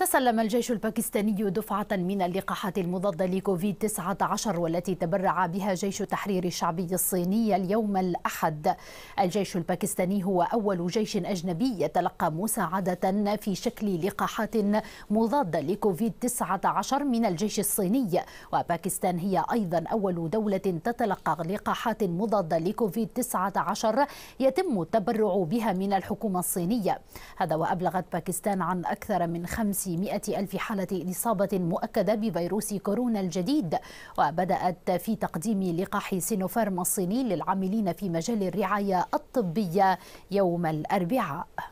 تسلم الجيش الباكستاني دفعة من اللقاحات المضادة لكوفيد 19 والتي تبرع بها جيش التحرير الشعبي الصيني اليوم الأحد الجيش الباكستاني هو أول جيش أجنبي يتلقى مساعدة في شكل لقاحات مضادة لكوفيد 19 من الجيش الصيني وباكستان هي أيضا أول دولة تتلقى لقاحات مضادة لكوفيد 19 يتم التبرع بها من الحكومة الصينية هذا وأبلغت باكستان عن أكثر من خمس مئة ألف حالة إصابة مؤكدة بفيروس كورونا الجديد وبدأت في تقديم لقاح سينوفارم الصيني للعاملين في مجال الرعاية الطبية يوم الأربعاء